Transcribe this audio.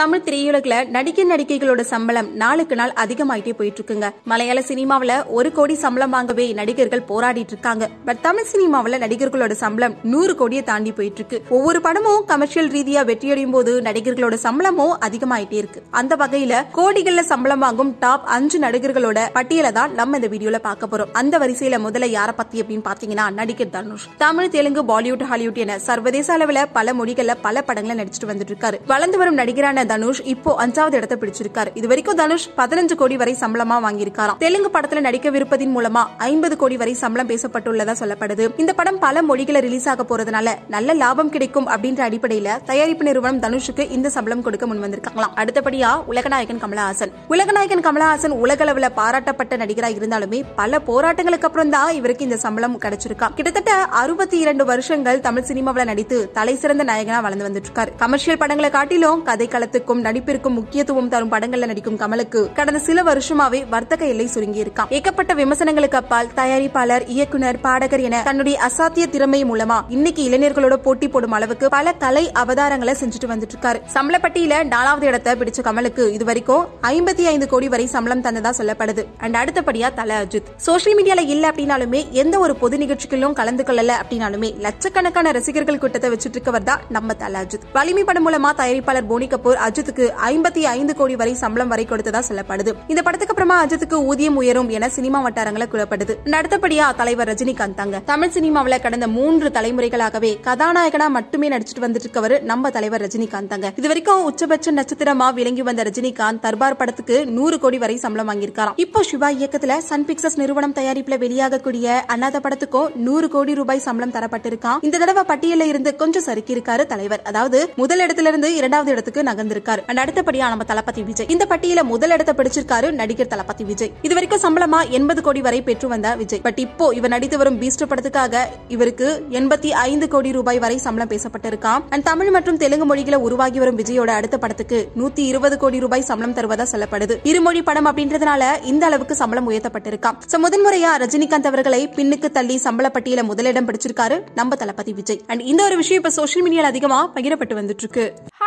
தமிழ் திரையுலகில் நடிக்க நடிகைகளோட சம்பளம் நாளுக்கு நாள் அதிகமாயிட்டே போயிட்டு இருக்குங்க மலையாள சினிமாவில ஒரு கோடி சம்பளம் வாங்கவே நடிகர்கள் போராடிட்டு இருக்காங்க பட் தமிழ் சினிமாவில நடிகர்களோட சம்பளம் நூறு கோடியை தாண்டி போயிட்டு இருக்கு ஒவ்வொரு படமும் கமர்ஷியல் ரீதியா வெற்றியடையும் போது நடிகர்களோட சம்பளமும் அதிகமாயிட்டே இருக்கு அந்த வகையில கோடிகள்ல சம்பளம் வாங்கும் டாப் அஞ்சு நடிகர்களோட பட்டியலை தான் நம்ம இந்த வீடியோல பார்க்க போறோம் அந்த வரிசையில முதல்ல யார பத்தி அப்படின்னு பாத்தீங்கன்னா நடிகர் தனுஷ் தமிழ் தெலுங்கு பாலிவுட் ஹாலிவுட் என சர்வதேச அளவுல பல மொழிகள்ல பல படங்களை நடிச்சிட்டு வந்துட்டு இருக்காரு வளர்ந்து வரும் நடிகரான நடிகரான தனுஷ் இப்போ அஞ்சாவது இடத்தை பிடிச்சிருக்காரு இது வரைக்கும் தனுஷ் பதினஞ்சு கோடி வரை சம்பளமா வாங்கியிருக்காராம் தெலுங்கு படத்துல நடிக்க நடிக்கவிருப்பதின் மூலமா ஐம்பது கோடி வரை சம்பளம் பேசப்பட்டுள்ளதா சொல்லப்படுது இந்த படம் பல மொழிகளை ரிலீஸ் ஆக போறதுனால நல்ல லாபம் கிடைக்கும் அப்படின்ற அடிப்படையில தயாரிப்பு நிறுவனம் தனுஷுக்கு இந்த சம்பளம் கொடுக்க முன் வந்திருக்காங்களாம் அடுத்தபடியா உலகநாயகன் கமலஹாசன் உலகநாயகன் கமலஹாசன் அளவுல பாராட்டப்பட்ட நடிகராக இருந்தாலுமே பல போராட்டங்களுக்கு அப்புறம் தான் இவருக்கு இந்த சம்பளம் கிடைச்சிருக்கா கிட்டத்தட்ட அறுபத்தி இரண்டு வருஷங்கள் தமிழ் சினிமாவில நடித்து தலை சிறந்த நாயகனா வளர்ந்து வந்துட்டு இருக்காரு கமர்ஷியல் படங்களை காட்டிலும் கதை நடனத்துக்கும் நடிப்பிற்கும் முக்கியத்துவம் தரும் படங்கள்ல நடிக்கும் கமலுக்கு கடந்த சில வருஷமாவே வர்த்தக எல்லை சுருங்கி இருக்கான் ஏகப்பட்ட விமர்சனங்களுக்கு அப்பால் தயாரிப்பாளர் இயக்குனர் பாடகர் என தன்னுடைய அசாத்திய திறமை மூலமா இன்னைக்கு இளைஞர்களோட போட்டி போடும் அளவுக்கு பல கலை அவதாரங்களை செஞ்சுட்டு வந்துட்டு இருக்காரு சம்பளப்பட்டியில நாலாவது இடத்தை பிடிச்ச கமலுக்கு இது வரைக்கும் ஐம்பத்தி ஐந்து கோடி வரை சம்பளம் தந்ததா சொல்லப்படுது அண்ட் அடுத்தபடியா தல அஜித் சோசியல் மீடியால இல்ல அப்படின்னாலுமே எந்த ஒரு பொது நிகழ்ச்சிகளிலும் கலந்து கொள்ளல அப்படின்னாலுமே லட்சக்கணக்கான ரசிகர்கள் கூட்டத்தை வச்சுட்டு இருக்கவர் தான் நம்ம தல அஜித் வலிமை படம் மூலமா தயாரிப்பாளர் போனி கபூர் அஜித்துக்கு ஐம்பத்தி ஐந்து கோடி வரை சம்பளம் வரை கொடுத்ததா சொல்லப்படுது இந்த படத்துக்கு அப்புறமா அஜித்துக்கு ஊதியம் உயரும் என சினிமா வட்டாரங்களை கூறப்படுது அடுத்தபடியா தலைவர் ரஜினிகாந்த் தாங்க தமிழ் சினிமாவில கடந்த மூன்று தலைமுறைகளாகவே கதாநாயகனா மட்டுமே நடிச்சிட்டு வந்துட்டு இருக்கவர் நம்ம தலைவர் ரஜினிகாந்த் தாங்க இது வரைக்கும் உச்சபட்ச நட்சத்திரமா விளங்கி வந்த ரஜினிகாந்த் தர்பார் படத்துக்கு நூறு கோடி வரை சம்பளம் வாங்கியிருக்காராம் இப்போ சிவா இயக்கத்துல சன் பிக்சர்ஸ் நிறுவனம் தயாரிப்புல வெளியாகக்கூடிய அண்ணாத படத்துக்கும் நூறு கோடி ரூபாய் சம்பளம் தரப்பட்டிருக்கான் இந்த தடவை பட்டியல இருந்து கொஞ்சம் சறுக்கி இருக்காரு தலைவர் அதாவது முதல் இடத்துல இருந்து இரண்டாவது இடத்துக்கு நகர்ந்து இருந்திருக்காரு அண்ட் அடுத்தபடியா நம்ம தளபதி விஜய் இந்த பட்டியல முதல் இடத்தை பிடிச்சிருக்காரு நடிகர் தளபதி விஜய் இது வரைக்கும் சம்பளமா எண்பது கோடி வரை பெற்று வந்த விஜய் பட் இப்போ இவர் நடித்து வரும் பீஸ்ட் படத்துக்காக இவருக்கு எண்பத்தி ஐந்து கோடி ரூபாய் வரை சம்பளம் பேசப்பட்டிருக்கான் அண்ட் தமிழ் மற்றும் தெலுங்கு மொழிகளை உருவாகி வரும் விஜயோட அடுத்த படத்துக்கு நூத்தி இருபது கோடி ரூபாய் சம்பளம் தருவதா சொல்லப்படுது இருமொழி படம் அப்படின்றதுனால இந்த அளவுக்கு சம்பளம் உயர்த்தப்பட்டிருக்கான் சோ முதன்முறையா ரஜினிகாந்த் அவர்களை பின்னுக்கு தள்ளி சம்பள பட்டியல முதலிடம் பிடிச்சிருக்காரு நம்ம தளபதி விஜய் அண்ட் இந்த ஒரு விஷயம் இப்ப சோசியல் மீடியால அதிகமா பகிரப்பட்டு வந்துட்டு இருக்கு